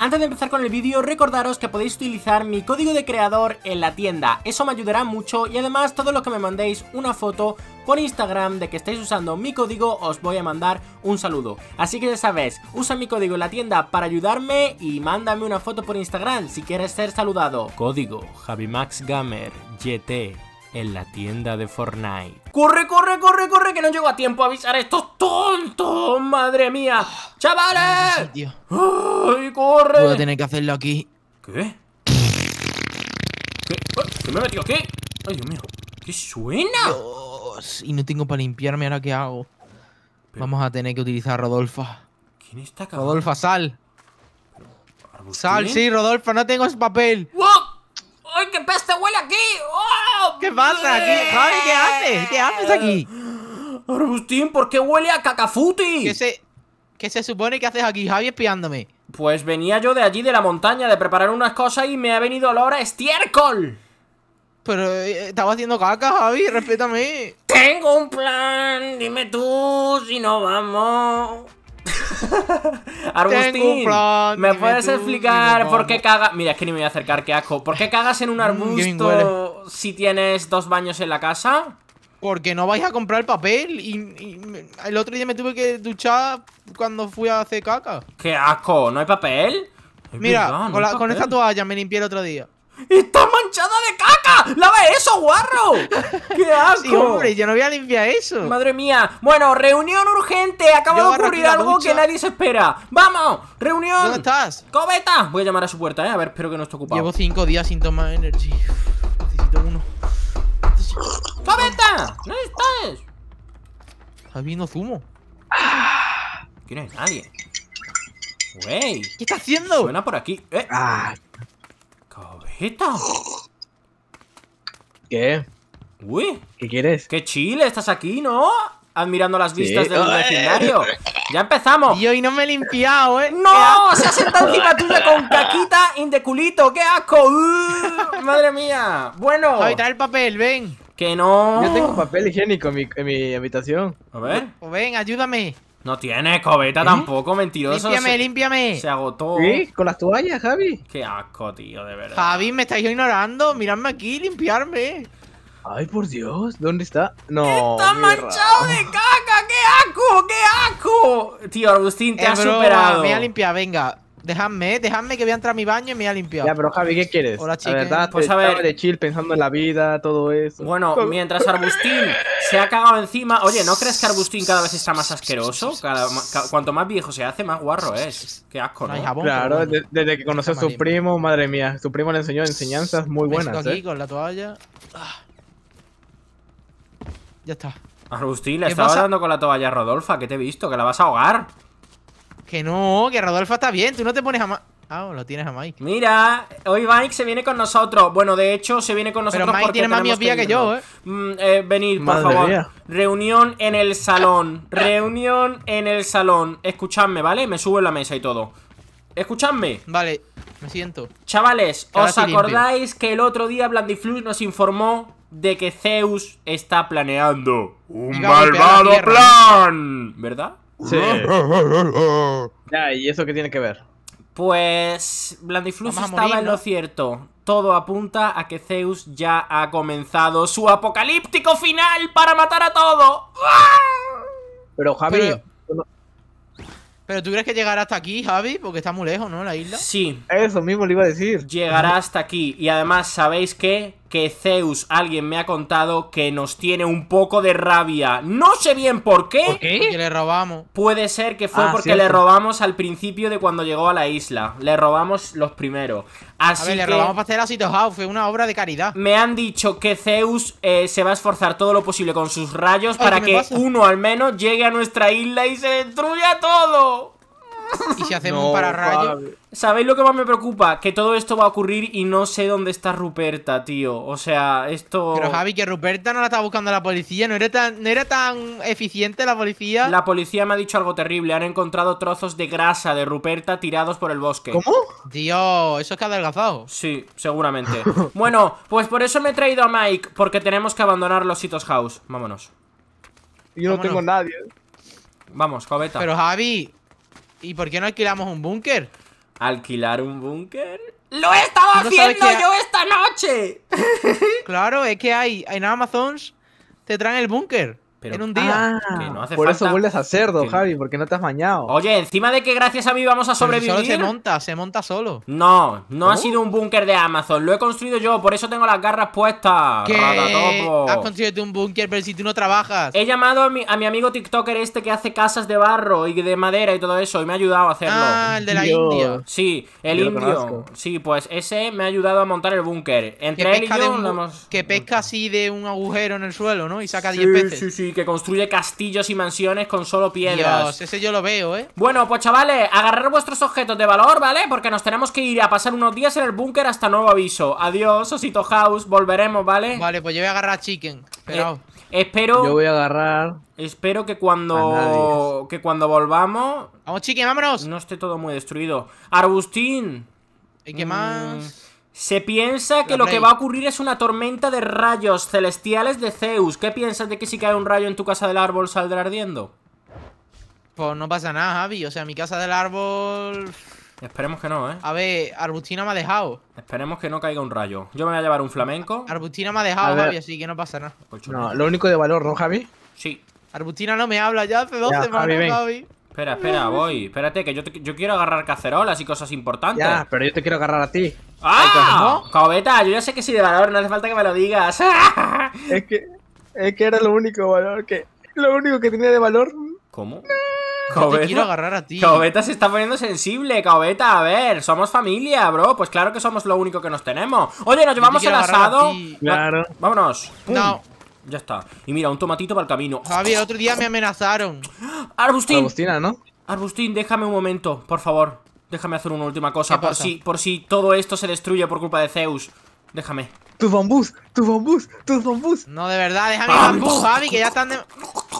antes de empezar con el vídeo, recordaros que podéis utilizar mi código de creador en la tienda. Eso me ayudará mucho y además todos los que me mandéis una foto por Instagram de que estáis usando mi código, os voy a mandar un saludo. Así que ya sabéis, usa mi código en la tienda para ayudarme y mándame una foto por Instagram si quieres ser saludado. Código JaviMaxGamerYT en la tienda de Fortnite. ¡Corre, corre, corre, corre! Que no llego a tiempo a avisar a estos tontos, madre mía. Ah, ¡Chavales! ¡Ay, corre! Voy a tener que hacerlo aquí. ¿Qué? ¿Qué? ¿Qué me he metido aquí? ¡Ay, Dios mío! ¿Qué suena? Dios, y no tengo para limpiarme, ¿ahora qué hago? Vamos a tener que utilizar a Rodolfa. ¿Quién está acá? Rodolfa, sal. Sal, sí, Rodolfa, no tengo ese papel. ¡Wow! ¡Ay, qué peste huele aquí! ¡Oh! ¿Qué pasa aquí? Javi, ¿qué haces? ¿Qué haces aquí? Argustín, ¿por qué huele a cacafuti? ¿Qué se, se supone que haces aquí, Javi, espiándome? Pues venía yo de allí, de la montaña, de preparar unas cosas y me ha venido a la hora estiércol. Pero eh, estaba haciendo caca, Javi, respétame. Tengo un plan, dime tú si no vamos. Arbustín, ¿me puedes explicar por qué cagas? Mira, es que ni me voy a acercar, qué asco. ¿Por qué cagas en un mm, arbusto si tienes dos baños en la casa? Porque no vais a comprar papel y, el otro día me tuve que duchar cuando fui a hacer caca. ¡Qué asco! ¿No hay papel? Mira, con, con esta toalla me limpié el otro día. ¡Está manchada de caca! ¡Lava eso, guarro! ¡Qué asco! Sí, hombre, yo no voy a limpiar eso. Madre mía. Bueno, reunión urgente. Acaba de ocurrir algo que nadie se espera. ¡Vamos! ¡Reunión! ¿Dónde estás? ¡Cobeta! Voy a llamar a su puerta, eh. A ver, espero que no esté ocupado. Llevo cinco días sin tomar energía. Necesito uno. ¡Cobeta! ¿Dónde estás? Está viendo zumo. ¿Quién es? nadie. Wey. ¿Qué está haciendo? Suena por aquí. Eh. Ah. ¿Qué? Uy. ¿Qué quieres? ¡Qué chile! Estás aquí, ¿no? Admirando las vistas del vecindario. ¡Ya empezamos! Y hoy no me he limpiado, ¿eh? ¡No! ¡Se ha sentado encima tuya con caquita Indeculito, ¡Qué asco! ¡Uh! ¡Madre mía! Bueno. Javi, trae el papel, ven. Que no. Yo tengo papel higiénico en mi, habitación. A ver. O pues ven, ayúdame. No tiene cobeta ¿Eh? tampoco, mentiroso. Límpiame, se, límpiame. Se agotó. ¿Sí? Con las toallas, Javi. Qué asco, tío, de verdad. Javi, me estáis ignorando. Miradme aquí, limpiarme. Ay, por Dios, ¿dónde está? No. Está manchado de caca, qué asco, qué asco. Tío, Agustín, te eh, has superado. Me voy a limpiar, venga. Déjame, dejadme que voy a entrar a mi baño y me voy a limpiar. Ya, pero Javi, ¿qué quieres? Hola, chicos. La verdad, pues a ver... de chill pensando en la vida, todo eso. Bueno, mientras Arbustín se ha cagado encima. Oye, ¿no crees que Arbustín cada vez está más asqueroso? cuanto más viejo se hace, más guarro es. Qué asco, ¿no? claro, desde, que conoció a su primo, madre mía. Su primo le enseñó enseñanzas muy buenas. Aquí ¿eh? con la toalla. Ah. Ya está. Arbustín, le estaba dando con la toalla a Rodolfa, qué te he visto, que la vas a ahogar. Que no, que Rodolfa está bien, tú no te pones a... Ah, lo tienes a Mike. Mira, hoy Mike se viene con nosotros. Bueno, de hecho, se viene con nosotros Pero Mike tiene más miopía que, que, yo, ¿eh? Mm, ¿eh? venid, por favor. Reunión en el salón. Reunión en el salón. Escuchadme, ¿vale? Me subo en la mesa y todo. Escuchadme. Vale, me siento. Chavales, ¿os acordáis que el otro día Blandiflux nos informó de que Zeus está planeando un malvado plan? ¿Verdad? Sí. ya, ¿y eso qué tiene que ver? Pues Blandiflux estaba en lo cierto. Todo apunta a que Zeus ya ha comenzado su apocalíptico final para matar a todo. Pero Javi, Pero... Pero tú crees que llegará hasta aquí, Javi, porque está muy lejos, ¿no? La isla. Sí. Eso mismo le iba a decir. Llegará hasta aquí. Y además, ¿sabéis qué? que Zeus, alguien me ha contado que nos tiene un poco de rabia. No sé bien por qué. qué? le robamos. Puede ser que fue ah, porque le robamos al principio de cuando llegó a la isla. Le robamos los primeros. Así a ver, que le robamos para hacer Asito Fue una obra de caridad. Me han dicho que Zeus eh, se va a esforzar todo lo posible con sus rayos para que uno al menos llegue a nuestra isla y se destruya todo. ¿Y si hacemos un pararrayo? ¿Sabéis lo que más me preocupa? Que todo esto va a ocurrir y no sé dónde está Ruperta, tío. O sea, esto... Pero Javi, que Ruperta no la está buscando la policía. ¿No era tan, era tan eficiente la policía? La policía me ha dicho algo terrible. Han encontrado trozos de grasa de Ruperta tirados por el bosque. ¿Cómo? Tío, eso es que ha adelgazado. Sí, seguramente. bueno, pues por eso me he traído a Mike. Porque tenemos que abandonar los Sitos House. Vámonos. Yo no tengo nadie. ¿eh? Vamos, cobeta. Pero Javi, ¿Y por qué no alquilamos un búnker? ¿Alquilar un búnker? ¡Lo he estado haciendo yo esta noche! claro, es que hay en Amazon te traen el búnker en un día. por eso vuelves a cerdo, Javi, porque no te has bañado. Oye, encima de que gracias a mí vamos a sobrevivir. se monta, se monta solo. No, no ha sido un búnker de Amazon. Lo he construido yo, por eso tengo las garras puestas. ¿Qué? Has construido un búnker, pero si tú no trabajas. He llamado a mi, a mi, amigo TikToker este que hace casas de barro y de madera y todo eso. Y me ha ayudado a hacerlo. Ah, el de la India. Sí, el indio. Sí, pues ese me ha ayudado a montar el búnker. Entre él y yo Que pesca así de un agujero en el suelo, ¿no? Y saca 10 sí, Sí, sí, que construye castillos y mansiones con solo piedras. ese yo lo veo, ¿eh? Bueno, pues chavales, agarrar vuestros objetos de valor, ¿vale? Porque nos tenemos que ir a pasar unos días en el búnker hasta nuevo aviso. Adiós, Osito House, volveremos, ¿vale? Vale, pues yo voy a agarrar a Chicken, pero... Eh, espero... Yo voy a agarrar... Espero que cuando... Que cuando volvamos... Vamos, Chicken, vámonos. No esté todo muy destruido. Argustín. ¿Y qué más? Mm. Se piensa que lo que va a ocurrir es una tormenta de rayos celestiales de Zeus. ¿Qué piensas de que si cae un rayo en tu casa del árbol saldrá ardiendo? Pues no pasa nada, Javi. O sea, mi casa del árbol... Esperemos que no, ¿eh? A ver, Arbustina me ha dejado. Esperemos que no caiga un rayo. Yo me voy a llevar un flamenco. Arbustina me ha dejado, Javi, así que no pasa nada. Pues lo único de valor, ¿no, Javi? Sí. Arbustina no me habla ya hace dos semanas, Javi, Espera, espera, voy. Espérate, que yo, yo quiero agarrar cacerolas y cosas importantes. Ya, pero yo te quiero agarrar a ti. ¡Ah! ¿no? yo ya sé que sí de valor, no hace falta que me lo digas. es que, era lo único valor que. Lo único que tenía de valor. ¿Cómo? Te quiero agarrar a ti. se está poniendo sensible, Cobeta. A ver, somos familia, bro. Pues claro que somos lo único que nos tenemos. Oye, nos llevamos el asado. Vámonos. No. Ya está. Y mira, un tomatito para el camino. Javier, otro día me amenazaron. Arbustín. ¿no? Arbustín, déjame un momento, por favor. Déjame hacer una última cosa. Por si, por si todo esto se destruye por culpa de Zeus. Déjame. Tus bambús, tus bambús, tus bambús. No, de verdad, déjame ah, bambú, Javi, que ya están de...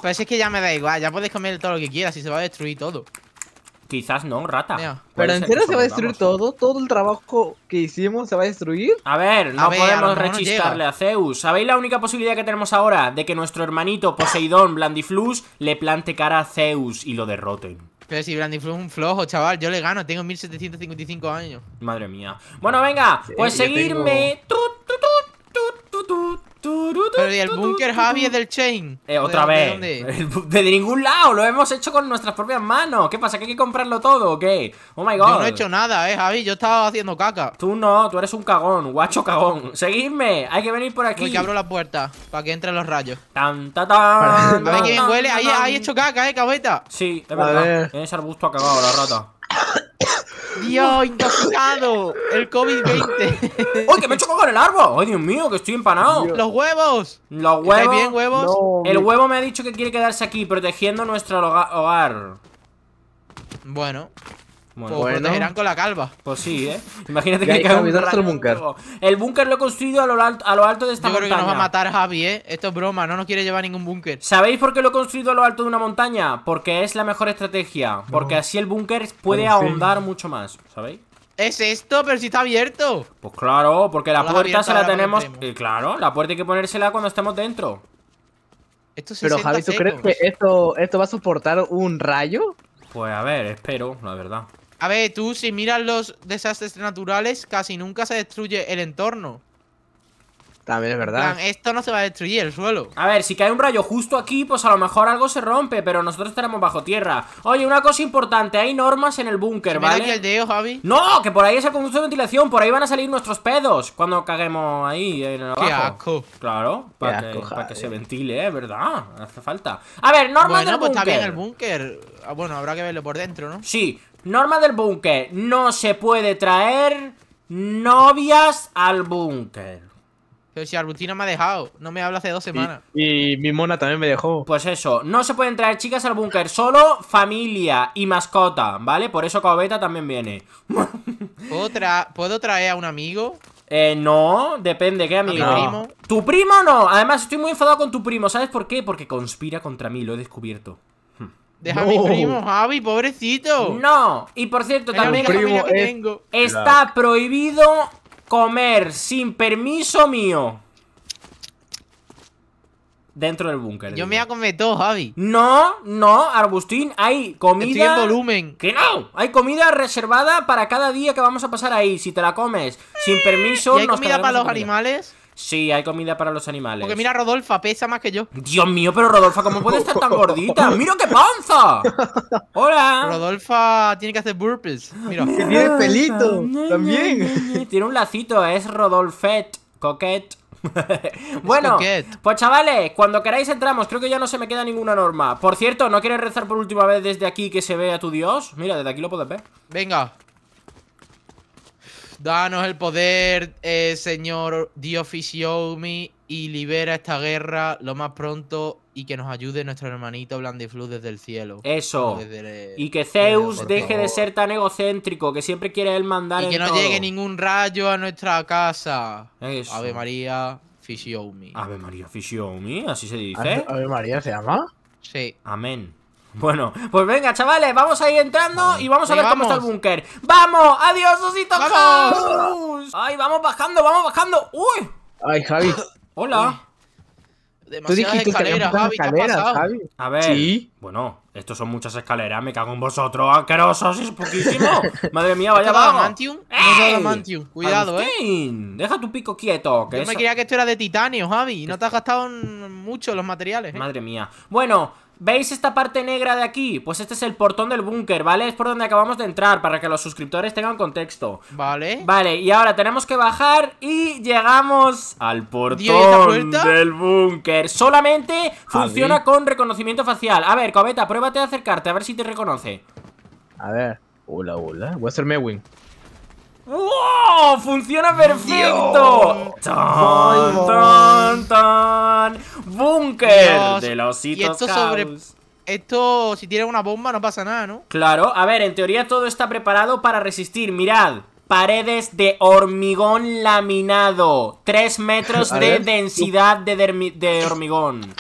Pero es que ya me da igual, ya puedes comer todo lo que quieras y se va a destruir todo. Quizás no, rata. Pero en se va a destruir todo, todo el trabajo que hicimos se va a destruir. A ver, no podemos rechistarle a Zeus. ¿Sabéis la única posibilidad que tenemos ahora de que nuestro hermanito Poseidón Blandiflus le plante cara a Zeus y lo derroten? Pero si Brandy fue un flojo, chaval, yo le gano, tengo 1755 años. Madre mía. Bueno, venga, pues seguirme. Pero ¿y el búnker Javi es del chain? Eh, otra vez. ¿De, de ningún lado, lo hemos hecho con nuestras propias manos. ¿Qué pasa? ¿Que hay que comprarlo todo o qué? Oh my god. Yo no he hecho nada, eh, Javi. Yo estaba haciendo caca. Tú no, tú eres un cagón, guacho cagón. Seguidme, hay que venir por aquí. y que abro la puerta para que entren los rayos. Tan, ta, quién huele? Ahí, ahí hecho caca, eh, cabeta. Sí, es verdad. ese arbusto ha cagado la rata. Dios, intoxicado. El COVID-20. ¡Uy, que me he chocado con el árbol! ¡Ay, Dios mío, que estoy empanado! ¡Los huevos! ¡Los huevos! bien, huevos? el huevo me ha dicho que quiere quedarse aquí, protegiendo nuestro hogar. Bueno pues con la calva. Pues sí, ¿eh? Imagínate que, hay que el búnker. El búnker lo he construido a lo, alto, de esta montaña. Yo creo que nos va a matar Javi, ¿eh? Esto es broma, no nos quiere llevar ningún búnker. ¿Sabéis por qué lo he construido a lo alto de una montaña? Porque es la mejor estrategia. Porque así el búnker puede ahondar mucho más, ¿sabéis? ¿Es esto? Pero si está abierto. Pues claro, porque la puerta se la tenemos. Y claro, la puerta hay que ponérsela cuando estemos dentro. Esto Pero Javi, ¿tú crees que esto, esto va a soportar un rayo? Pues a ver, espero, la verdad. A ver, tú, si miras los desastres naturales, casi nunca se destruye el entorno. También es verdad. esto no se va a destruir el suelo. A ver, si cae un rayo justo aquí, pues a lo mejor algo se rompe, pero nosotros estaremos bajo tierra. Oye, una cosa importante, hay normas en el búnker, ¿vale? ¿vale? Aquí el dedo, Javi. No, que por ahí es el conducto de ventilación, por ahí van a salir nuestros pedos cuando caguemos ahí eh, en abajo. Qué asco. Claro, para, que, se ventile, ¿eh? ¿Verdad? Hace falta. A ver, normas del búnker. Bueno, pues está bien el búnker. Ah, bueno, habrá que verlo por dentro, ¿no? Sí, Norma del búnker. No se puede traer novias al búnker. Pero si Arbutina me ha dejado, no me habla hace dos semanas. Y, mi mona también me dejó. Pues eso, no se pueden traer chicas al búnker, solo familia y mascota, ¿vale? Por eso Cobeta también viene. ¿Puedo, ¿Puedo traer a un amigo? Eh, no, depende, ¿qué amigo? Tu primo? ¿Tu primo no? Además, estoy muy enfadado con tu primo, ¿sabes por qué? Porque conspira contra mí, lo he descubierto. Deja a mi primo Javi, pobrecito. No, y por cierto, también está prohibido comer sin permiso mío. Dentro del búnker. Yo me voy a todo, Javi. No, no, Arbustín, hay comida. en volumen. Que no. Hay comida reservada para cada día que vamos a pasar ahí. Si te la comes sin permiso, ¿Y hay comida para los animales? Sí, hay comida para los animales. Porque mira, Rodolfa pesa más que yo. Dios mío, pero Rodolfa, ¿cómo puede estar tan gordita? ¡Mira qué panza! ¡Hola! Rodolfa tiene que hacer burpees. Mira. tiene pelito. También. Tiene un lacito, es Rodolfet. Coquette. bueno, pues chavales, cuando queráis entramos, creo que ya no se me queda ninguna norma Por cierto, ¿no quieres rezar por última vez desde aquí que se vea tu dios? Mira, desde aquí lo puedes ver Venga Danos el poder, eh, señor Señor Fisioumi, y libera esta guerra lo más pronto y que nos ayude nuestro hermanito Blandiflu desde el cielo. Eso. Eh, y que Zeus deje de ser tan egocéntrico, que siempre quiere él mandar. Y que no llegue ningún rayo a nuestra casa. Eso. Ave María Fisiomi. Ave María Fisiomi, así se dice. Ave María se llama. Sí. Amén. Bueno, pues venga, chavales, vamos a ir entrando y vamos a ver cómo está el búnker. ¡Vamos! ¡Adiós, ositos! ¡Vamos! ¡Ay, vamos bajando, vamos bajando! ¡Uy! ¡Ay, Javi! ¡Hola! Tú dijiste escaleras, Javi, ¿qué ha Javi. A ver, ¿Sí? bueno, estos son muchas escaleras, me cago en vosotros, asquerosos, es poquísimo. Madre mía, vaya vaya! No cuidado, eh. Deja tu pico quieto. Que Yo me creía que esto era de titanio, Javi, y no te has gastado mucho los materiales. ¿eh? Madre mía. Bueno, ¿Veis esta parte negra de aquí? Pues este es el portón del búnker, ¿vale? Es por donde acabamos de entrar, para que los suscriptores tengan contexto Vale Vale, y ahora tenemos que bajar y llegamos al portón del búnker Solamente funciona con reconocimiento facial A ver, coveta, pruébate a acercarte, a ver si te reconoce A ver, hola, hola, voy a ¡Wow! ¡Funciona perfecto! ¡Tan, tan, tan! ¡Búnker! De los hitos sobre... Esto, si tiene una bomba, no pasa nada, ¿no? Claro, a ver, en teoría todo está preparado para resistir, mirad Paredes de hormigón laminado Tres metros de densidad de hormigón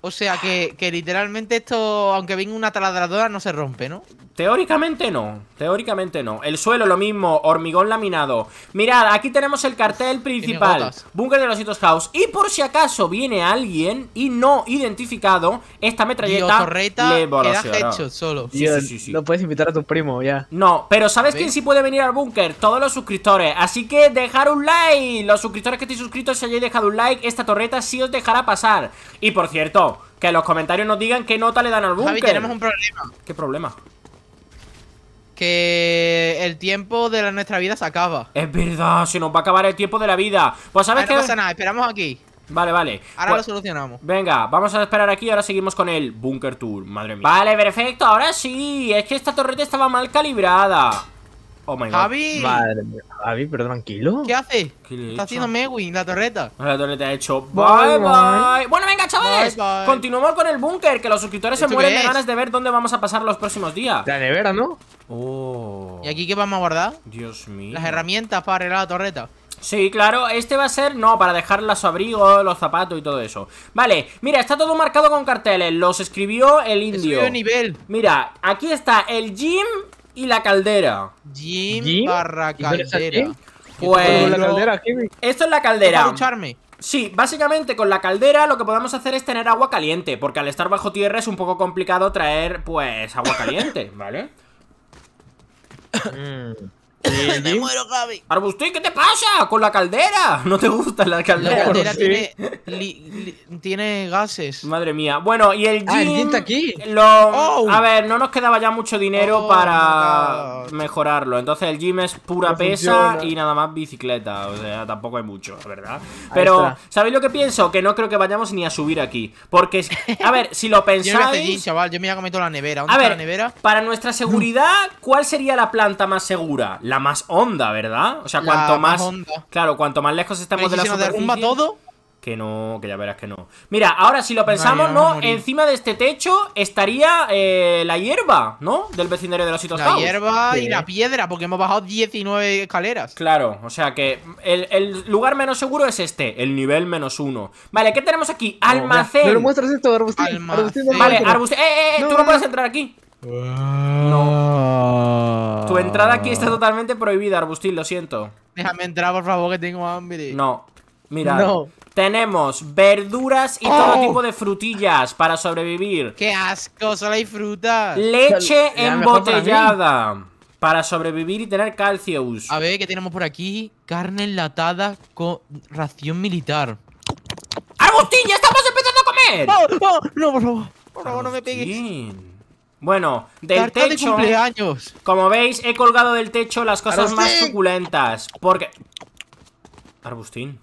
o sea que, literalmente esto, aunque venga una taladradora, no se rompe, ¿no? Teóricamente no, teóricamente no. El suelo lo mismo, hormigón laminado. Mirad, aquí tenemos el cartel principal, búnker de los hitos house. Y por si acaso viene alguien y no identificado, esta metralleta Dios, le hecho solo. Sí, sí, sí, puedes invitar a tu primo ya. No, pero ¿sabes quién sí puede venir al búnker? Todos los suscriptores. Así que dejar un like. Los suscriptores que estéis suscritos, si hayáis dejado un like, esta torreta sí os dejará pasar. Y por cierto, que los comentarios nos digan qué nota le dan al búnker. tenemos un problema. ¿Qué problema? que el tiempo de nuestra vida se acaba. Es verdad, se nos va a acabar el tiempo de la vida. Pues sabes que... No pasa nada, esperamos aquí. Vale, vale. Ahora lo pues, solucionamos. Venga, vamos a esperar aquí. y Ahora seguimos con el Bunker Tour. Madre mía. Vale, perfecto. Ahora sí. Es que esta torreta estaba mal calibrada. Oh my god. ¡Javi! Javi, pero tranquilo. ¿Qué hace? ¿Qué Está haciendo Mewin, la torreta. La torreta ha hecho. Bye bye. Bueno, venga, chavales. Continuamos con el búnker, que los suscriptores se mueren de ganas de ver dónde vamos a pasar los próximos días. La nevera, ¿no? Oh. ¿Y aquí qué vamos a guardar? Dios mío. Las herramientas para arreglar la torreta. Sí, claro, este va a ser, no, para dejar los abrigos, los zapatos y todo eso Vale, mira, está todo marcado con carteles, los escribió el indio nivel Mira, aquí está el gym y la caldera. Jim, barra caldera. Pues. esto es la caldera. Sí, básicamente con la caldera lo que podemos hacer es tener agua caliente, porque al estar bajo tierra es un poco complicado traer, pues, agua caliente, ¿vale? Mm. Me muero, Javi. Arbustín, pues, ¿qué te pasa? Con la caldera. ¿No te gusta la caldera? La caldera tiene, gases. Madre mía. Bueno, y el gym. Ah, el está aquí. Oh. A ver, no nos quedaba ya mucho dinero oh, para mejorarlo. Entonces el gym es pura pesa y nada más bicicleta. O sea, tampoco hay mucho, ¿verdad? Pero, ¿sabéis lo que pienso? Que no creo que vayamos ni a subir aquí. Porque, a ver, si lo pensáis. Yo, chaval. Yo me voy a la nevera. ¿Dónde ver, Para nuestra seguridad, ¿cuál sería la planta más segura? más onda ¿verdad? O sea, cuanto más. claro, cuanto más lejos estamos de la superficie. todo? Que no, que ya verás que no. Mira, ahora si lo pensamos, ¿no? encima de este techo estaría eh, la hierba, ¿no? Del vecindario de los sitios. La hierba y la piedra, porque hemos bajado 19 escaleras. Claro, o sea que el, lugar menos seguro es este, el nivel menos uno. Vale, ¿qué tenemos aquí? Almacén. No, lo muestras esto, Arbustín. vale, Arbustín. ¡Eh, eh, eh! tú no puedes entrar aquí. No. Ah. Tu entrada aquí está totalmente prohibida, Arbustín, lo siento. Déjame entrar, por favor, que tengo hambre. No. Mira, no. tenemos verduras y todo oh. tipo de frutillas para sobrevivir. ¡Qué asco! Solo hay fruta. Leche embotellada para sobrevivir y tener calcio A ver, ¿qué tenemos por aquí? Carne enlatada con ración militar. ¡Arbustín! ya estamos empezando a comer! No, oh, oh, no, por favor. Por favor, no me pegues. Bueno, del techo. De Como veis, he colgado del techo las cosas más suculentas. Porque. Arbustín,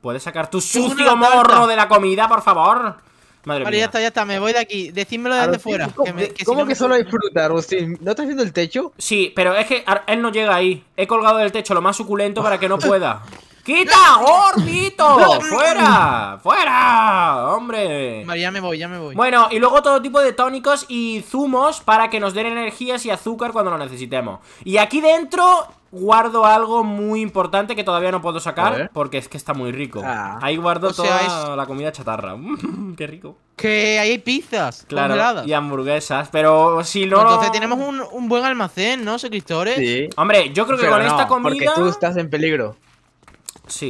¿puedes sacar tu sucio morro de la comida, por favor? Madre vale, mía. ya está, ya está, me voy de aquí. Decídmelo desde fuera. ¿Cómo que, me, que, ¿cómo solo disfruta, Arbustín? ¿No estás viendo el techo? Sí, pero es que él no llega ahí. He colgado del techo lo más suculento para que no pueda. ¡Quita, gordito! ¡Fuera! ¡Fuera! ¡Hombre! Vale, ya me voy, ya me voy. Bueno, y luego todo tipo de tónicos y zumos para que nos den energías y azúcar cuando lo necesitemos. Y aquí dentro guardo algo muy importante que todavía no puedo sacar porque es que está muy rico. Ah. Ahí guardo toda la comida chatarra. ¡Qué rico! Que ahí hay pizzas claro, y hamburguesas, pero si no... Entonces tenemos un, buen almacén, ¿no, Secretores? Sí. Hombre, yo creo que con esta comida... Porque tú estás en peligro.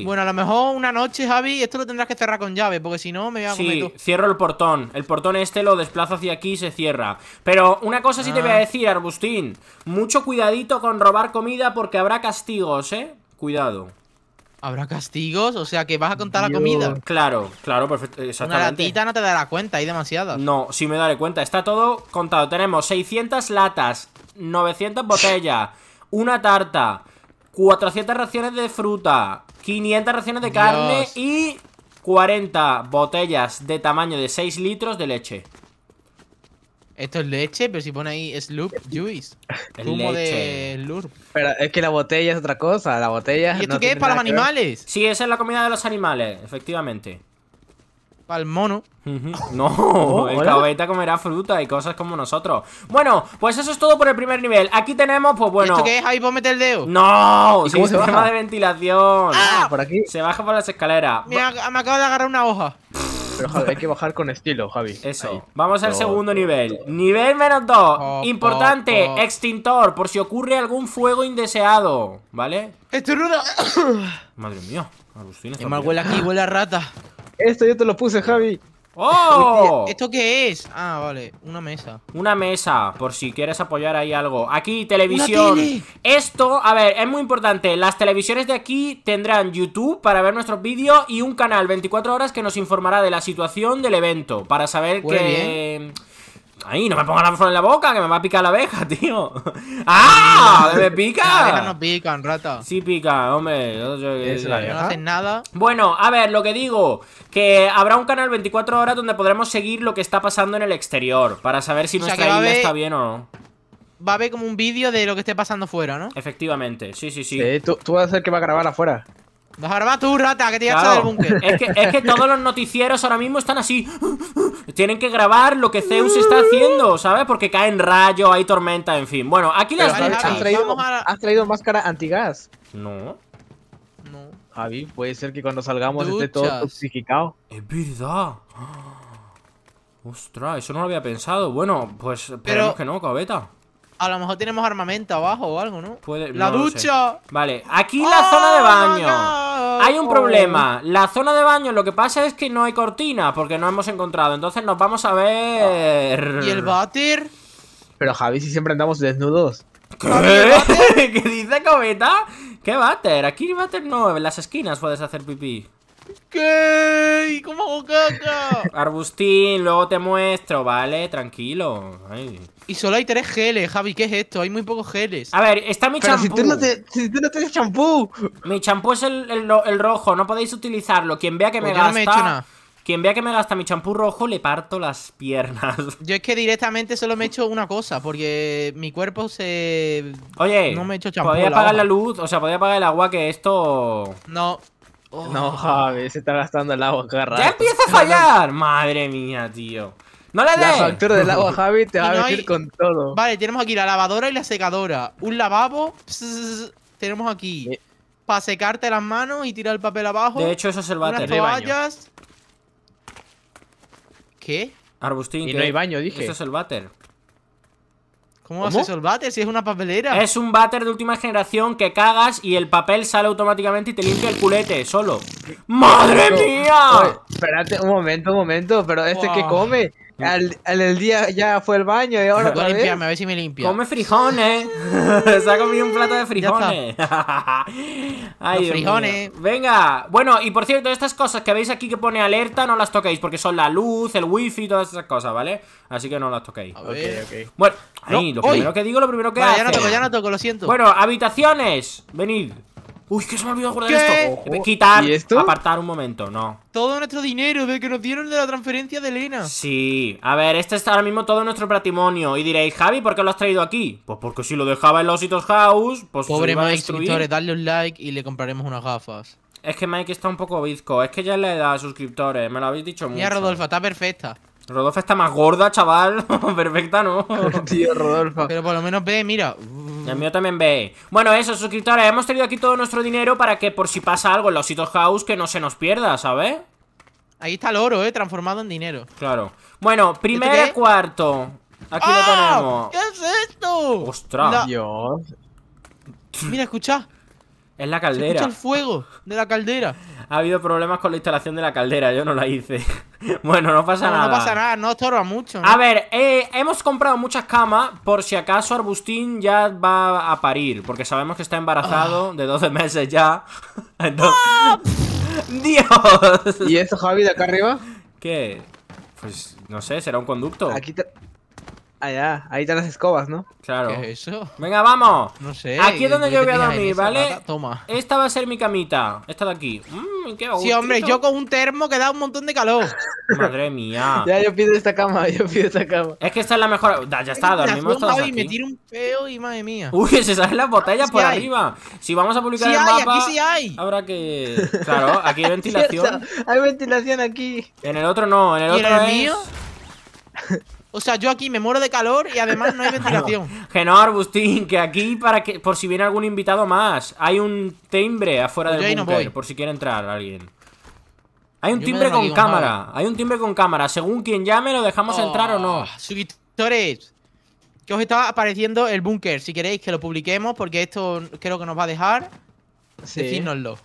Bueno, a lo mejor una noche, Javi, esto lo tendrás que cerrar con llave, porque si no me voy a comer Sí, cierro el portón. El portón este lo desplazo hacia aquí y se cierra. Pero una cosa sí te voy a ah. decir, Arbustín. Mucho cuidadito con robar comida porque habrá castigos, ¿eh? Cuidado. ¿Habrá castigos? O sea, que vas a contar la comida. Claro, claro, perfecto. Exactamente. Una latita no te dará cuenta, hay demasiadas. No, sí me daré cuenta. Está todo contado. Tenemos 600 latas, 900 botellas, una tarta, 400 raciones de fruta, 500 raciones de carne y 40 botellas de tamaño de 6 litros de leche. Esto es leche, pero si pone ahí Slurp Juice. Humo de Pero es que la botella es otra cosa, la botella... ¿Y esto qué es para los animales? Sí, esa es la comida de los animales, efectivamente. Al mono. No, oh, el cabeta comerá fruta y cosas como nosotros. Bueno, pues eso es todo por el primer nivel. Aquí tenemos, pues bueno. ¿Esto qué es? Ahí vos meter el dedo. No, sí, sistema de ventilación. Ah. Ah, por aquí. Se baja por las escaleras. Me, me acabo de agarrar una hoja. Pero hay que bajar con estilo, Javi. Eso. Vamos al segundo nivel. Nivel menos dos oh, oh, Importante, extintor, por si ocurre algún fuego indeseado. ¿Vale? Madre mía, mal huele aquí, huele a rata. Esto yo te lo puse, Javi. ¡Oh! ¿Esto qué es? Ah, vale, una mesa. Una mesa, por si quieres apoyar ahí algo. Aquí, televisión. Esto, a ver, es muy importante. Las televisiones de aquí tendrán YouTube para ver nuestros vídeos y un canal 24 horas que nos informará de la situación del evento. Para saber que... Ay, no me pongas la flor en la boca, que me va a picar la abeja, tío. ¡Ah! ¡Me pica! La no pican, rata. Sí pica, hombre. no hacen nada. Bueno, a ver, lo que digo, que habrá un canal 24 horas donde podremos seguir lo que está pasando en el exterior, para saber si nuestra isla está bien o no. Va a haber como un vídeo de lo que esté pasando fuera, ¿no? Efectivamente, sí, sí, sí. tú, vas a hacer que va a grabar afuera. Nos armas tú, rata, que te claro. del búnker. Es que, todos los noticieros ahora mismo están así. Tienen que grabar lo que Zeus está haciendo, ¿sabes? Porque caen rayos, hay tormenta, en fin. Bueno, aquí las has, traído, máscara antigas? No. No. Javi, puede ser que cuando salgamos esté todo toxificado. Es verdad. Ostras, eso no lo había pensado. Bueno, pues esperemos que no, cabeta. A lo mejor tenemos armamento abajo o algo, ¿no? ¡La ducha! Vale, aquí la oh zona de baño. Hay un oh. problema. La zona de baño, lo que pasa es que no hay cortina, porque no hemos encontrado. Entonces nos vamos a ver... ¿Y el váter? Pero Javi, si siempre andamos desnudos. ¿Qué? ¿Qué dice Cometa? ¿Qué váter? Aquí váter no, en las esquinas puedes hacer pipí. ¿Qué? cómo hago caca? Arbustín, luego te muestro, ¿vale? Tranquilo. Y solo hay tres geles, Javi, ¿qué es esto? Hay muy pocos geles. A ver, está mi champú. Si tú, no tienes champú. Mi champú es el, rojo, no podéis utilizarlo. Quien vea que pues me gasta. Quien vea que me gasta mi champú rojo, le parto las piernas. Yo es que directamente solo me he hecho una cosa, porque mi cuerpo se. Oye, no me he hecho champú. Podría apagar la luz, o sea, podría apagar el agua que esto. No. Oh. No, Javi, se está gastando el agua cada ¡Ya empieza a fallar! Madre mía, tío. ¡No le des! La factura del agua, Javi, te va a venir con todo. Vale, tenemos aquí la lavadora y la secadora. Un lavabo. tenemos aquí. Eh. Para secarte las manos y tirar el papel abajo. De hecho, eso es el váter. ¿Qué? Arbustín. Y no hay baño, dije. Eso es el váter. ¿Cómo, haces el váter si es una papelera? Es un váter de última generación que cagas y el papel sale automáticamente y te limpia el culete solo. ¡Madre mía! espérate un momento, un momento, pero este que come. el día ya fue el baño y ¿eh? ahora. Voy a limpiarme, ver si me limpio Come frijones. Se ha comido un plato de frijones. Venga. Bueno, y por cierto, estas cosas que veis aquí que pone alerta, no las toquéis porque son la luz, el wifi, todas esas cosas, ¿vale? Así que no las toquéis. Bueno, ahí, lo primero que digo, lo primero que Ya no toco, ya no toco, lo siento. Bueno, habitaciones. Venid. Uy, que se me ha olvidado guardar esto. Quitar, apartar un momento, no. Todo nuestro dinero de que nos dieron de la transferencia de Elena. Sí, a ver, este es ahora mismo todo nuestro patrimonio. Y diréis, Javi, ¿por qué lo has traído aquí? Pues porque si lo dejaba en los House, pues Pobre Mike, suscriptores, dadle un like y le compraremos unas gafas. Es que Mike está un poco bizco, es que ya le da suscriptores, me lo habéis dicho mucho. Mira, Rodolfo, está perfecta. Rodolfo está más gorda, chaval. Perfecta, ¿no? Tío, Rodolfo. Pero por lo menos ve, mira. El mío también ve. Bueno, eso, suscriptores. Hemos tenido aquí todo nuestro dinero para que por si pasa algo en los Sitos House que no se nos pierda, ¿sabes? Ahí está el oro, ¿eh? Transformado en dinero. Claro. Bueno, primer cuarto. Aquí lo ¡Ah! tenemos. ¿Qué es esto? ¡Ostras! Dios. Mira, escucha. Es la caldera. Se el fuego de la caldera. Ha habido problemas con la instalación de la caldera, yo no la hice. bueno, no pasa nada. No pasa nada, no estorba mucho. A ver, eh, hemos comprado muchas camas por si acaso Arbustín ya va a parir, porque sabemos que está embarazado ah. de 12 meses ya. Ah. ¡Dios! ¿Y esto, Javi, de acá arriba? ¿Qué? Pues no sé, será un conducto. Aquí te... Allá, ahí están las escobas, ¿no? Claro. ¿Qué es eso? Venga, vamos. No sé. Aquí es donde yo voy a dormir, ¿vale? Toma. Esta va a ser mi camita. Esta de aquí. Mmm, qué sí, hombre, yo con un termo que da un montón de calor. Madre mía. ya, yo pido esta cama, yo pido esta cama. Es que esta es la mejor. ya está, dormimos todos. Aquí. Y me tiro un feo y madre mía. Uy, se salen las botellas por arriba. Si vamos a publicar el hay, mapa. Aquí sí hay. Habrá que. Claro, aquí hay ventilación. hay ventilación aquí. En el otro no, en el otro. el es... mío? O sea, yo aquí me muero de calor y además no hay ventilación. no, Arbustín, que aquí para que por si viene algún invitado más, hay un timbre afuera pues del búnker por si quiere entrar alguien. Hay un timbre con cámara, hay un timbre con cámara, según quien llame lo dejamos oh, entrar o no. Suscriptores, que os está apareciendo el búnker, si queréis que lo publiquemos porque esto creo que nos va a dejar Decídnoslo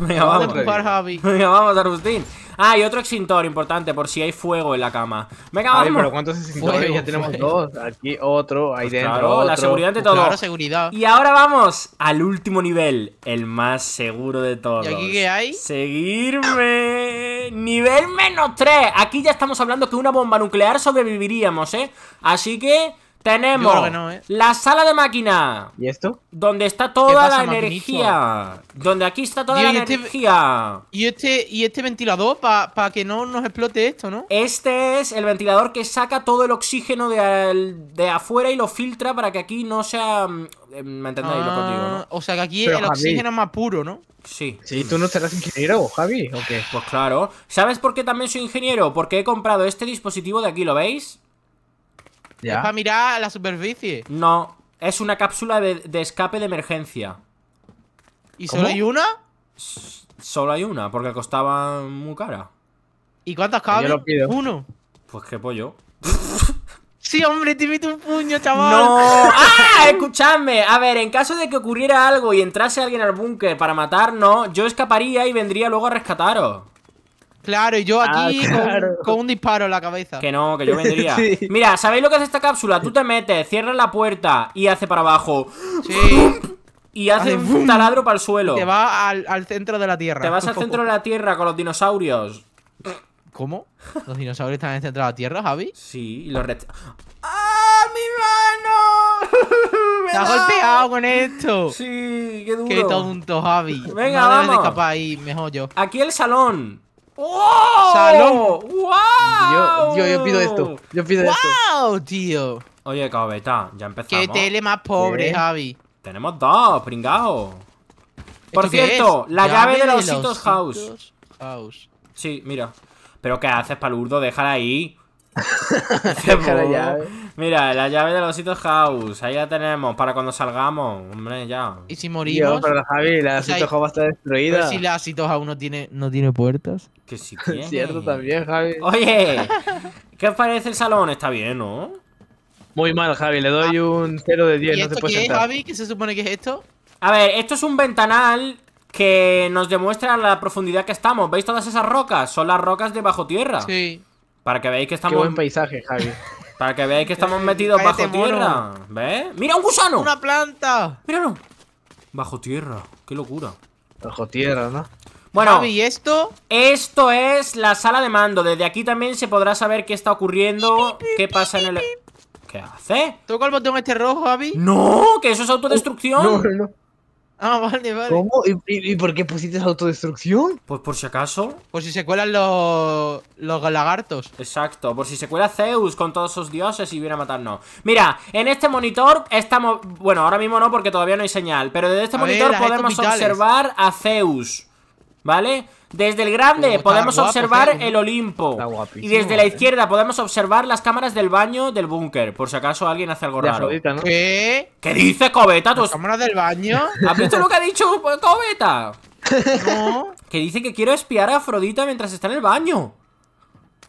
Me vamos. vamos, Arbustín. Ah, y otro extintor importante, por si hay fuego en la cama. Venga, vamos. pero ¿cuántos extintores? ya tenemos dos. Aquí otro, ahí pues dentro. la seguridad de pues todo. seguridad. Y ahora vamos al último nivel, el más seguro de todos. ¿Y aquí qué hay? Seguirme. Nivel menos 3. Aquí ya estamos hablando que una bomba nuclear sobreviviríamos, ¿eh? Así que. Tenemos ¿eh? la sala de máquina. ¿Y esto? Donde está toda la energía. Donde aquí está toda la este energía. Y este, y este ventilador para que no nos explote esto, ¿no? Este es el ventilador que saca todo el oxígeno de, afuera y lo filtra para que aquí no sea... Mm, em, ¿Me entendéis lo contigo, ¿no? Ah, o sea que aquí el oxígeno es más puro, ¿no? Sí. Sí, ¿tú no serás ingeniero, Javi? ¿O qué? Pues claro. ¿Sabes por qué también soy ingeniero? Porque he comprado este dispositivo de aquí, ¿lo veis? Es para mirar la superficie. No, es una cápsula de, escape de emergencia. ¿Y solo hay una? solo hay una, porque costaba muy cara. ¿Y cuántas caben? Yo lo pido. Uno. Pues qué pollo. Sí, hombre, te meto un puño, chaval. No. ¡Ah! Escuchadme. A ver, en caso de que ocurriera algo y entrase alguien al búnker para matarnos, yo escaparía y vendría luego a rescataros. Claro, y yo aquí ah, con, un disparo en la cabeza. Que no, que yo vendría. Mira, ¿sabéis lo que hace esta cápsula? Tú te metes, cierras la puerta y hace para abajo. Sí. Y hace, un taladro para el suelo. Te va al, centro de la Tierra. Te vas al centro de la Tierra con los dinosaurios. ¿Cómo? ¿Los dinosaurios están en el centro de la Tierra, Javi? Sí, y los restos. ¡Ah, mi mano! ¡Me ¡Te golpeado con esto! Sí, qué duro. Qué tonto, Javi. Venga, vamos. mejor yo. Aquí el salón. ¡Wow! ¡Oh! ¡Salón! ¡Wow! Yo, yo, pido esto. Yo pido esto. ¡Wow, tío! Oye, cabeta, ya empezamos. ¡Qué tele más pobre, Javi! Tenemos dos, pringao. Por cierto, la llave, de los Ositos House. Sí, mira. ¿Pero qué haces, palurdo? Déjala ahí. Déjala llave. Mira, la llave de los Ositos House. Ahí la tenemos para cuando salgamos. Hombre, ya. ¿Y si morimos? Yo, pero Javi, la Osito House está destruida. ¿Y si la Osito House no tiene, no tiene puertas. Que sí Cierto también, Javi. Oye, ¿qué os parece el salón? Está bien, ¿no? Muy mal, Javi. Le doy ah. un 0 de 10. se qué es, Javi? ¿Qué se supone que es esto? A ver, esto es un ventanal que nos demuestra la profundidad que estamos. ¿Veis todas esas rocas? Son las rocas de bajo tierra. Sí. Para que veáis que estamos... Qué buen paisaje, Javi. Para que veáis que estamos metidos bajo tierra. ¡Mira, un gusano! ¡Una planta! ¡Míralo! Bajo tierra. ¡Qué locura! Bajo tierra, ¿no? Bueno, esto? Esto es la sala de mando. Desde aquí también se podrá saber qué está ocurriendo, qué pasa en el... ¿Qué hace? ¿Toca el botón este rojo, Javi? ¡No! ¡Que eso es autodestrucción! No, Ah, vale, vale. ¿Cómo? ¿Y, y, por qué pusiste autodestrucción? Pues por si acaso. Por si se cuelan los, los lagartos. Exacto, por si se cuela Zeus con todos sus dioses y viene a matarnos. Mira, en este monitor estamos... Bueno, ahora mismo no porque todavía no hay señal, pero desde este monitor podemos observar a Zeus. ¿vale? Desde el grande podemos observar el Olimpo Y desde la eh. izquierda podemos observar las cámaras del baño del búnker Por si acaso alguien hace algo raro ¿Qué? dice Cobeta? cámaras del baño? ¿Has visto lo que ha dicho Cobeta? no Que dice que quiero espiar a Afrodita mientras está en el baño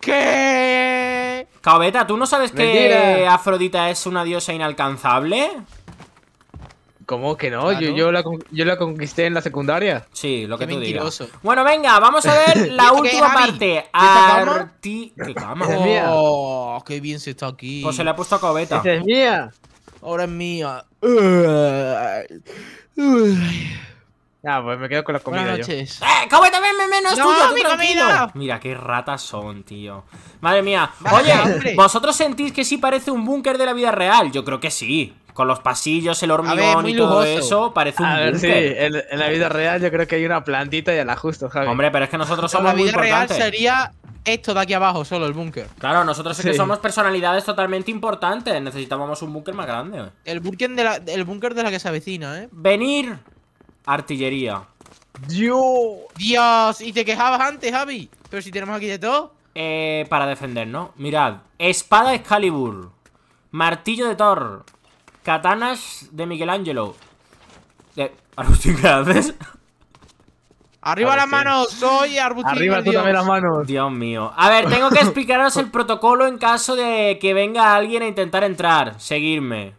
¿Qué? Cobeta, ¿tú no sabes que Afrodita es una diosa inalcanzable? ¿Cómo que no? Yo, yo, la, yo la conquisté en la secundaria. Sí, lo que tú digas. Bueno, venga, vamos a ver la última parte. ¿Qué cama? ¿Qué ¿Qué oh, qué bien se está aquí. Pues se le ha puesto a cobeta. es mía. Ahora es mía. Ya, ah, pues me quedo con la comida. Buenas noches. Yo. ¡Eh! me menos tuyo! mi Mira, qué ratas son, tío. Madre mía. Oye, ¿vosotros sentís que sí parece un búnker de la vida real? Yo creo que sí. Con los pasillos, el hormigón y todo eso, parece un a ver, Sí, en, la vida real yo creo que hay una plantita y el ajusto, Javi. Hombre, pero es que nosotros somos. importantes la vida real sería esto de aquí abajo, solo el búnker. Claro, nosotros es que somos personalidades totalmente importantes. Necesitábamos un búnker más grande. El búnker de el búnker de la que se avecina, ¿eh? ¡Venir! Artillería. Dios. Dios. ¿Y te quejabas antes, Javi? Pero si tenemos aquí de todo. Eh, para ¿no? Mirad. Espada Excalibur. Martillo de Thor. Katanas de Miguel Eh, ¿qué haces? Arriba las manos, soy Arbustín. Arriba tú también las manos. Dios mío. A ver, tengo que explicaros el protocolo en caso de que venga alguien a intentar entrar. Seguirme.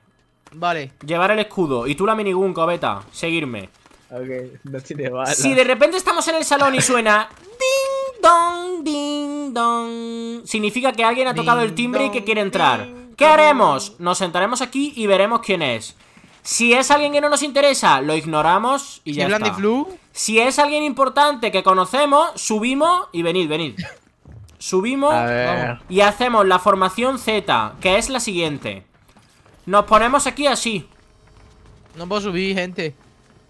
Vale. Llevar el escudo. Y tú la minigun, cobeta. Seguirme. Si de repente estamos en el salón y suena ding dong, ding dong, significa que alguien ha tocado el timbre y que quiere entrar. ¿Qué haremos? Nos sentaremos aquí y veremos quién es. Si es alguien que no nos interesa, lo ignoramos y ya está. Si es alguien importante que conocemos, subimos y venid, venid. Subimos y hacemos la formación Z, que es la siguiente. Nos ponemos aquí así. No puedo subir, gente.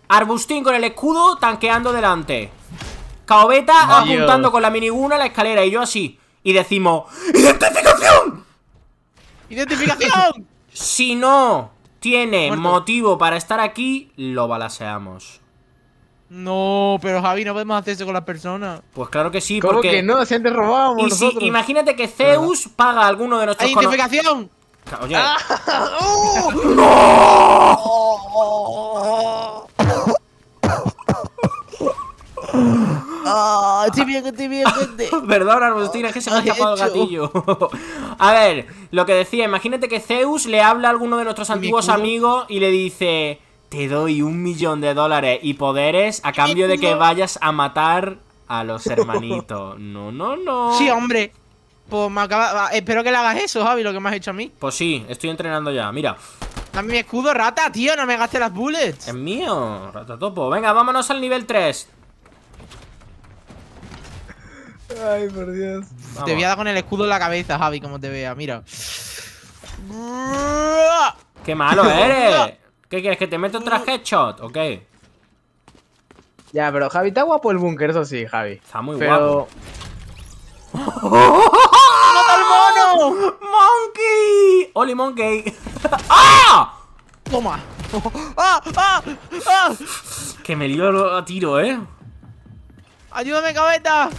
Arbustín con el escudo tanqueando delante. Caobeta apuntando con la miniguna a la escalera y yo así. Y decimos, ¡Identificación! ¡Identificación! si no tiene motivo para estar aquí, lo balaseamos. No, pero Javi, no podemos hacer eso con las personas. Pues claro que sí, ¿Cómo porque. no? Se han robábamos. imagínate que Zeus paga a alguno de nuestros. ¡Identificación! Oye. ¡Ah! ¡Oh! ¡No! ¡Oh! Ah, estoy gente. Perdón, que se ha el gatillo. a ver, lo que decía, imagínate que Zeus le habla a alguno de nuestros antiguos amigos y le dice: Te doy un millón de dólares y poderes a cambio de que vayas a matar a los hermanitos. No, no, no. Sí, hombre. Pues me acaba... Ah, espero que le hagas eso, Javi, lo que me has hecho a mí. Pues sí, estoy entrenando ya, mira. Dame mi escudo, rata, tío, no me gaste las bullets. Es mío, topo. Venga, vámonos al nivel 3. Ay, por Dios. Te voy a dar con el escudo en la cabeza, Javi, como te vea, mira. ¡Qué malo eres! ¿Qué quieres? ¿Que te meta otra headshot? ¿Ok? Ya, pero Javi, está guapo el búnker, eso sí, Javi. Está muy guapo. ¡Mata al mono! ¡Monkey! ¡Oli, monkey! ¡Ah! ¡Toma! ¡Ah! ¡Ah! ¡Ah! Que me lío a tiro, ¿eh? ¡Ayúdame, cabeta!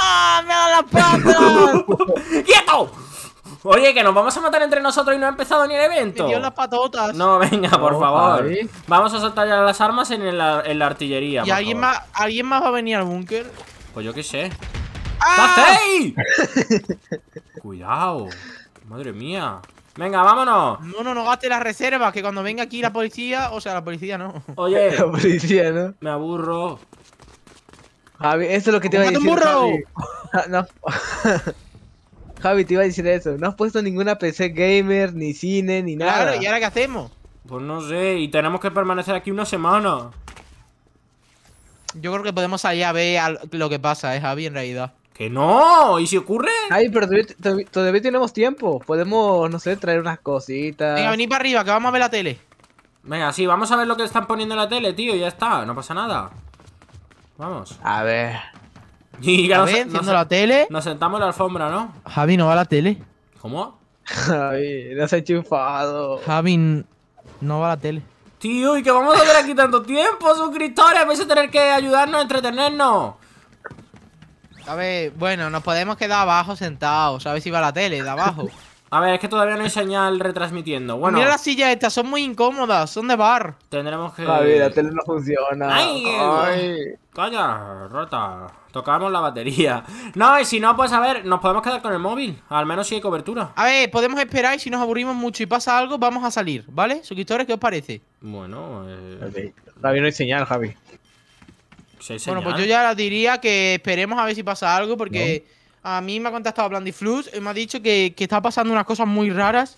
¡Ah, me da las patas! ¡Quieto! Oye, que nos vamos a matar entre nosotros y no ha empezado ni el evento. Me dio las patotas. No, venga, por favor. Vamos a soltar ya las armas en la, artillería. ¿Y alguien más, alguien más va a venir al búnker? Pues yo qué sé. ¡Ah! Cuidado. Madre mía. Venga, vámonos. No, no, no gaste las reservas, que cuando venga aquí la policía, o sea, la policía no. Oye. La policía, ¿no? Me aburro. Javi, eso es lo que te iba a decir. burro! Javi. No. Javi, te iba a decir eso. No has puesto ninguna PC gamer, ni cine, ni nada. Claro, ¿y ahora qué hacemos? Pues no sé, y tenemos que permanecer aquí una semana. Yo creo que podemos allá ver lo que pasa, ¿eh, Javi, en realidad. ¡Que no! ¿Y si ocurre? Ay, pero todavía, tenemos tiempo. Podemos, no sé, traer unas cositas. Venga, vení para arriba, que vamos a ver la tele. Venga, sí, vamos a ver lo que están poniendo en la tele, tío, ya está, no pasa nada. Vamos. A ver. Y nos, la tele. Nos sentamos en la alfombra, ¿no? Javi no va a la tele. ¿Cómo? Javi, no se ha chufado. Javi no va a la tele. Tío, ¿y que vamos a ver aquí tanto tiempo, suscriptores? Vais a tener que ayudarnos a entretenernos. A ver, bueno, nos podemos quedar abajo sentados. A ver si va a la tele, de abajo. A ver, es que todavía no hay señal retransmitiendo. Bueno. Mira las sillas estas, son muy incómodas, son de bar. Tendremos que. Javi, la tele no funciona. ¡Ay! Ay. Calla, rota. Tocamos la batería. No, y si no, pues a ver, nos podemos quedar con el móvil. Al menos si hay cobertura. A ver, podemos esperar y si nos aburrimos mucho y pasa algo, vamos a salir, ¿vale? Suscriptores, ¿qué os parece? Bueno, eh... Todavía no hay señal, Javi. hay Bueno, pues yo ya diría que esperemos a ver si pasa algo porque. A mí me ha contactado Blandiflux me ha dicho que, está pasando unas cosas muy raras.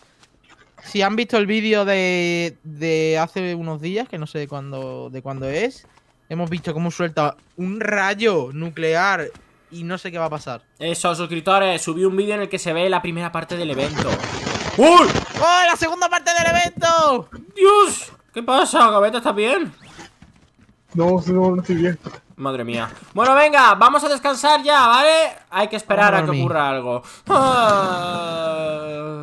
Si han visto el vídeo de, de hace unos días, que no sé de cuándo, de es, hemos visto cómo suelta un rayo nuclear y no sé qué va a pasar. Eso, suscriptores, subí un vídeo en el que se ve la primera parte del evento. ¡Uy! ¡Oh, la segunda parte del evento! ¡Dios! ¿Qué pasa? ¿Gaveta está bien? No, no, estoy bien. Madre mía. Bueno, venga, vamos a descansar ya, ¿vale? Hay que esperar a que ocurra algo.